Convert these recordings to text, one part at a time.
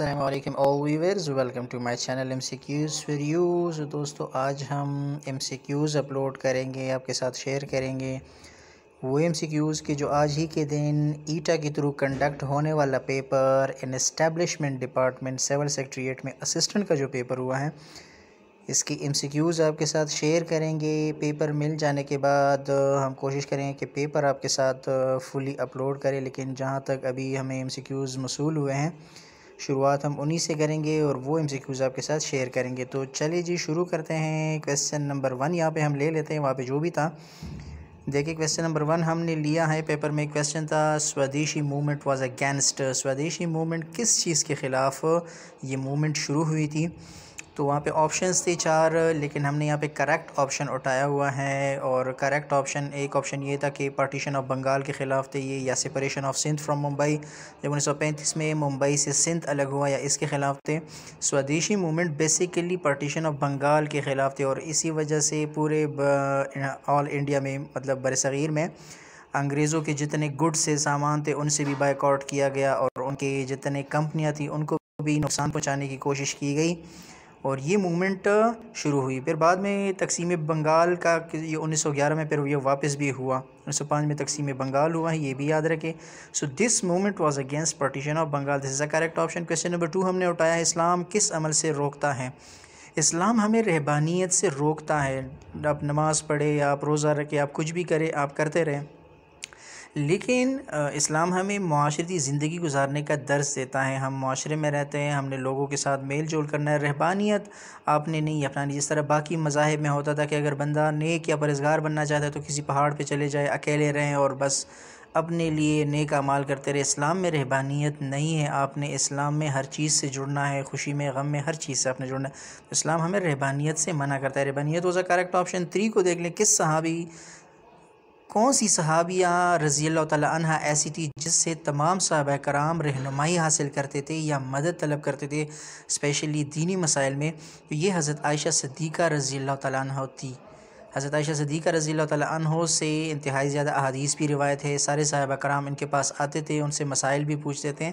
Aslam all viewers welcome to my channel एम सी क्यूज़ फिर यूज़ दोस्तों आज हम एम सी क्यूज़ अपलोड करेंगे आपके साथ शेयर करेंगे वो एम सी क्यूज़ के जो आज ही के दिन ईटा के थ्रू कंडक्ट होने वाला paper in establishment department civil secretariat में असिस्टेंट का जो पेपर हुआ है इसकी एम सी क्यूज़ आपके साथ शेयर करेंगे पेपर मिल जाने के बाद हम कोशिश करेंगे कि पेपर आपके साथ फुली अपलोड करें लेकिन जहाँ तक अभी हमें एम सी क्यूज़ मसूल हुए हैं शुरुआत हम उन्हीं से करेंगे और वो एम आपके साथ शेयर करेंगे तो चलिए जी शुरू करते हैं क्वेश्चन नंबर वन यहाँ पर हम ले लेते हैं वहाँ पर जो भी था देखिए क्वेश्चन नंबर वन हमने लिया है पेपर में क्वेश्चन था Swadeshi movement was against Swadeshi movement किस चीज़ के ख़िलाफ़ ये मूवमेंट शुरू हुई थी तो वहाँ पे ऑप्शंस थे चार लेकिन हमने यहाँ पे करेक्ट ऑप्शन उठाया हुआ है और करेक्ट ऑप्शन एक ऑप्शन ये था कि पार्टीशन ऑफ बंगाल के ख़िलाफ़ थे ये या separation of Sindh from Mumbai जब उन्नीस सौ पैंतीस में मुंबई से सिंध अलग हुआ या इसके ख़िलाफ़ थे Swadeshi movement basically partition of Bengal के ख़िलाफ़ थे और इसी वजह से पूरे ऑल इंडिया में मतलब बरसग़ीर में अंग्रेज़ों के जितने गुड से सामान थे उनसे भी बाइकआउट किया गया और उनके जितने कंपनियाँ थी उनको भी नुकसान पहुँचाने की कोशिश की गई और ये मूवमेंट शुरू हुई फिर बाद में तकसीम बंगाल का ये 1911 में फिर ये वापस भी हुआ 1905 में तकसीम बंगाल हुआ है ये भी याद रखें so this movement was against partition of Bengal this is a correct option question number two हमने उठाया है इस्लाम किस अमल से रोकता है इस्लाम हमें रहबानियत से रोकता है आप नमाज़ पढ़े आप रोज़ा रखें आप कुछ भी करें आप करते रहें लेकिन इस्लाम हमें माशरती ज़िंदगी गुजारने का दर्ज देता है हम माशरे में रहते हैं हमने लोगों के साथ मेल जोल करना है रहबानियत आपने नहीं अपनानी जिस तरह बाकी मज़ाहब में होता था कि अगर बंदा नेक या परहेजगार बनना चाहता है तो किसी पहाड़ पर चले जाए अकेले रहें और बस अपने लिए नेक अमाल करते रहे इस्लाम में रहबानियत नहीं है आपने इस्लाम में हर चीज़ से जुड़ना है खुशी में गम में हर चीज़ से आपने जुड़ना है तो इस्लाम हमें रहबानियत से मना करता है रहबानियत वो करेक्ट ऑप्शन थ्री को देख लें किस सहाबी कौन सी सहाबिया रज़ी अल्लाह ऐसी थी जिससे तमाम साहब कराम रहनुमाई हासिल करते थे या मदद तलब करते थे स्पेशली दीनी मसाइल में तो ये हज़रत आयशा सदीक़ा रज़ी अल्लाह थी हज़रत आयशा सदीक़ा रज़ी तहों से इंतहाई ज़्यादा अहादीस भी रिवायत है सारे साहबा कराम इनके पास आते थे उनसे मसाइल भी पूछते थे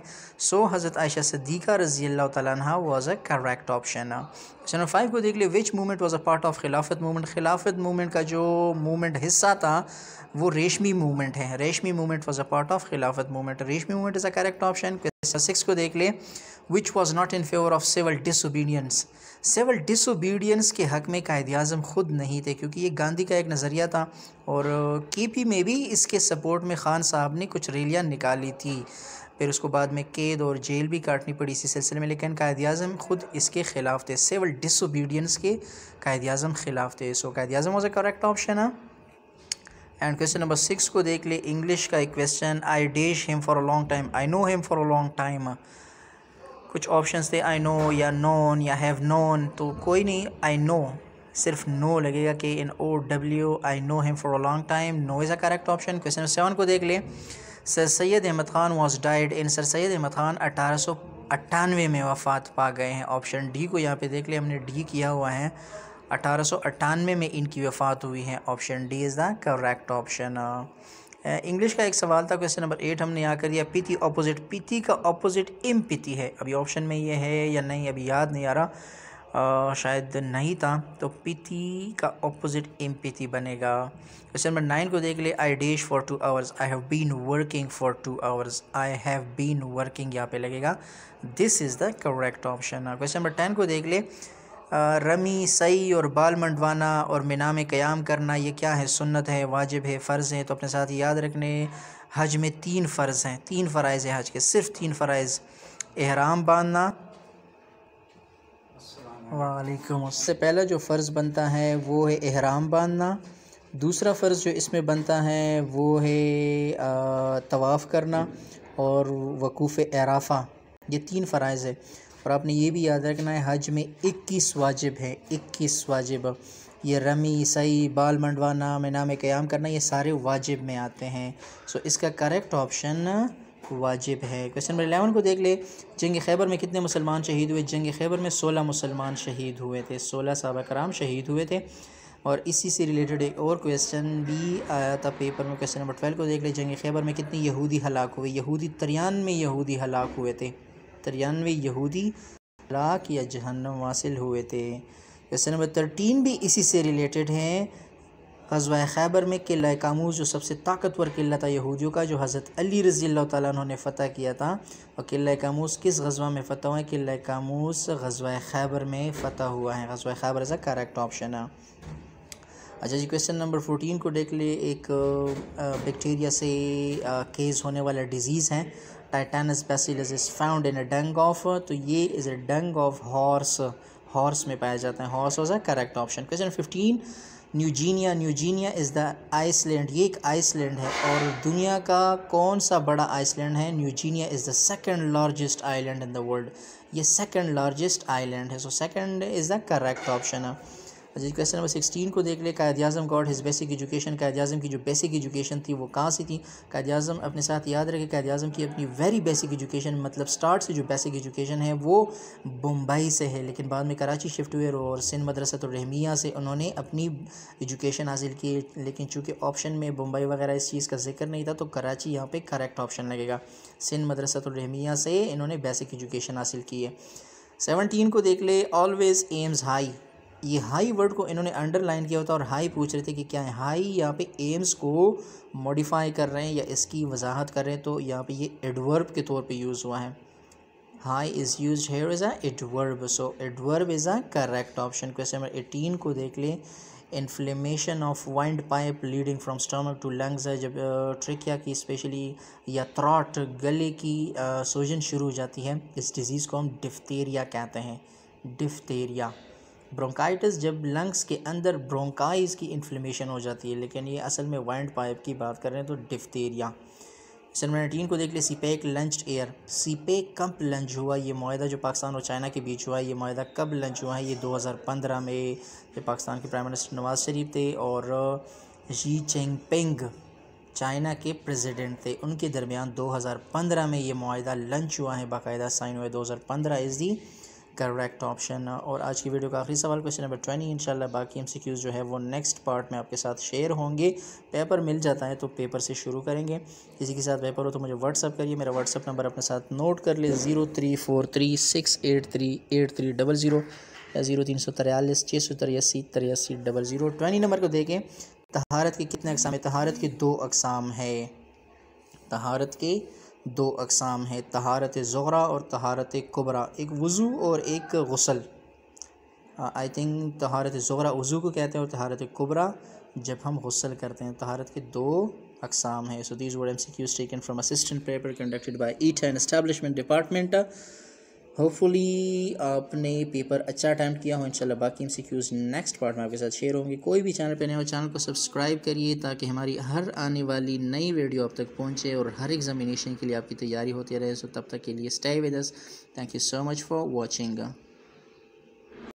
सो हज़रत आयशा सदीक़ा रज़ी तह was a correct option channel five को देख लिए which movement was a part of Khilafat movement Khilafat movement का जो मूवमेंट हिस्सा था वो रेशमी मूवमेंट है Reshmi movement was a part of Khilafat movement Reshmi movement is a correct option six को देख लें which was not in favour of civil disobedience civil disobedience के हक़ में कायद अजम ख़ुद नहीं थे क्योंकि ये गांधी का एक नज़रिया था और के पी में भी इसके सपोर्ट में ख़ान साहब ने कुछ रैलियाँ निकाली थी फिर उसको बाद में कैद और जेल भी काटनी पड़ी इसी सिलसिले में लेकिन कायद अजम ख़ुद इसके ख़िलाफ़ थे सिविल डिसोबीडियंस के कायद अजम ख़िलाफ़ थे so Quaid Azam was a correct option है एंड क्वेश्चन नंबर सिक्स को देख ले इंग्लिश का एक question I dash him for a long time I know him for a long time कुछ ऑप्शंस थे आई नो या नोन या हैव नोन तो कोई नहीं आई नो सिर्फ नो लगेगा कि N O W I know him for a long time know is a correct option question seven को देख लें sir Syed Ahmad Khan was died in sir Syed Ahmad Khan अठारह सौ अट्ठानवे में वफ़ात पा गए हैं ऑप्शन डी को यहाँ पे देख लें हमने डी किया हुआ है अठारह सौ अट्ठानवे में इनकी वफ़ात हुई है option D is the correct option English का एक सवाल था क्वेश्चन नंबर एट हमने यहाँ कर दिया पीति ऑपोजिट पीति का ऑपोजिट एम पीति है अभी ऑप्शन में ये है या नहीं अभी याद नहीं आ रहा आ, शायद नहीं था तो पीति का ऑपोजिट एम पीति बनेगा क्वेश्चन नंबर नाइन को देख ले I dash for two hours I have been working for two hours I have been working यहाँ पे लगेगा this is the correct option question number ten को देख ले रमी सई और बाल मंडवाना और मीनाम क़याम करना ये क्या है सुन्नत है वाजिब है फ़र्ज़ है तो अपने साथ याद रखने हज में तीन फ़र्ज़ हैं तीन फ़रज़ हैं हज के सिर्फ तीन फ़रज़ एहराम बांधना वालेकुम उससे पहला जो फ़र्ज़ बनता है वो है एहराम बांधना दूसरा फ़र्ज़ जो इसमें बनता है वो है तवाफ़ करना और वकूफ़ एराफ़ा ये तीन फ़रज़ है और आपने ये भी याद रखना है हज में इक्कीस वाजिब हैं इक्कीस वाजिब ये रमी सई बाल मंडवाना नाम क़याम करना ये सारे वाजिब में आते हैं सो इसका करेक्ट ऑप्शन वाजिब है क्वेश्चन नंबर एलेवन को देख ले जंग खैबर में कितने मुसलमान शहीद हुए जंग खैबर में सोलह मुसलमान शहीद हुए थे सोलह सबा कराम शहीद हुए थे और इसी से रिलेटेड एक और क्वेश्चन भी आया था पेपर में क्वेश्चन नंबर ट्वेल्व को देख ले जंग खैबर में कितनी यहूदी हलाक हुए यहूदी तरियान में यहूदी हलाक हुए थे तिरानवे यहूदी लाख या जहन्नम वासिल हुए थे क्वेश्चन नंबर थर्टीन भी इसी से रिलेटेड है गजवा खैबर में किला कामूज जो सबसे ताकतवर किला था यहूदियों का जो हज़रत अली रजील अल्लाह ने फ़तह किया था और किला कामूज किस गजवा में फ़तह हुआ है किला कामूज गजवा खैबर में फ़तह हुआ है गजवा खैबर इज़ अ करेक्ट ऑप्शन है अच्छा जी क्वेश्चन नंबर फोर्टीन को देख ले एक बैक्टीरिया से केस होने वाला डिजीज़ है tetanus bacillus is found in a dung of तो ये is a dung of horse horse में पाया जाता है horse was a correct option question fifteen New Guinea New Guinea is the island ये एक आइसलैंड है और दुनिया का कौन सा बड़ा आइसलैंड है New Guinea is the second largest island in the world ये सेकेंड लार्जेस्ट आइलैंड है so second is the correct option है अच्छा क्वेश्चन नंबर सिक्सटीन को देख ले Quaid Azam got his basic education Quaid Azam की जो बेसिक एजुकेशन थी वो कहाँ से थी कायद अजम अपने साथ याद रखे कायद अजम की अपनी वेरी बेसिक एजुकेशन मतलब स्टार्ट से जो बेसिक एजुकेशन है वो बम्बई से है लेकिन बाद में कराची शिफ्ट हुए और सिंध मदरसत रहमिया से उन्होंने अपनी एजुकेशन हासिल की लेकिन चूँकि ऑप्शन में बम्बई वगैरह इस चीज़ का जिक्र नहीं था तो कराची यहाँ पर करेक्ट ऑप्शन लगेगा सिंध मदरसत रहमिया से इन्होंने बेसिक एजुकेशन हासिल की है सेवनटीन को देख ले ऑलवेज़ एम्स हाई ये हाई वर्ड को इन्होंने अंडरलाइन किया होता और हाई पूछ रहे थे कि क्या है हाई यहाँ पे एम्स को मॉडिफाई कर रहे हैं या इसकी वजाहत कर रहे हैं तो यहाँ पे ये एडवर्ब के तौर पे यूज़ हुआ है high is use here is a adverb so adverb is a correct option question number eighteen को देख लें inflammation of wind pipe leading from stomach to lungs है जब ट्रिकिया की स्पेशली या थ्रॉट गले की सोजन शुरू हो जाती है इस डिज़ीज़ को हम डिफ्तेरिया कहते हैं डिफ्तेरिया ब्रोंकाइटिस जब लंग्स के अंदर ब्रोंकाइज की इन्फ्लेमेशन हो जाती है लेकिन ये असल में वाइंड पाइप की बात कर रहे हैं तो डिफ्थेरिया सन को देख लिया सीपेक लंच एयर सीपेक कब लंच हुआ ये माहा जो पाकिस्तान और चाइना के बीच हुआ ये माहा कब लंच हुआ है ये 2015 में जब पाकिस्तान के प्राइम मिनिस्टर नवाज शरीफ थे और जी पिंग चाइना के प्रेसिडेंट थे उनके दरमियान 2015 में ये माहा लंच हुआ है बाकायदा साइन हुआ है पंद्रह इज़ दी करेक्ट ऑप्शन और आज की वीडियो का आखिरी सवाल क्वेश्चन नंबर ट्वेंटी शाला बाकी क्यूज़ जो है वो नेक्स्ट पार्ट में आपके साथ शेयर होंगे पेपर मिल जाता है तो पेपर से शुरू करेंगे किसी के साथ पेपर हो तो मुझे व्हाट्सअप करिए मेरा व्हाट्सअप नंबर अपने साथ नोट कर ले zero three four three six eight three eight three double zero या ज़ीरो तीन सौ तिरालीस छः सौ तिरासी तिरासी डबल ज़ीरो ट्वेंटी नंबर को देखें तहारत के कितने अकसाम है तहारत के दो अकसाम है तहारत के दो अकसाम हैं तहारत ज़हरा और तहारत कुबरा एक वज़ू और एक गसल आई थिंक तहारत ज़हरा वज़ू को कहते हैं और तहारत कुबरा जब हम गसल करते हैं तहारत के दो अकसाम हैं so these word M C Qs taken from assistant paper conducted by ETA and establishment department hopefully आपने पेपर अच्छा अटैम्प्ट किया हो इंशाल्लाह बाकी एम सी नेक्स्ट पार्ट में आपके साथ शेयर होंगे कोई भी चैनल पर नए हो चैनल को सब्सक्राइब करिए ताकि हमारी हर आने वाली नई वीडियो आप तक पहुँचे और हर एग्जामिनेशन के लिए आपकी तैयारी होती रहे सो तब तक के लिए stay with us thank you so much for watching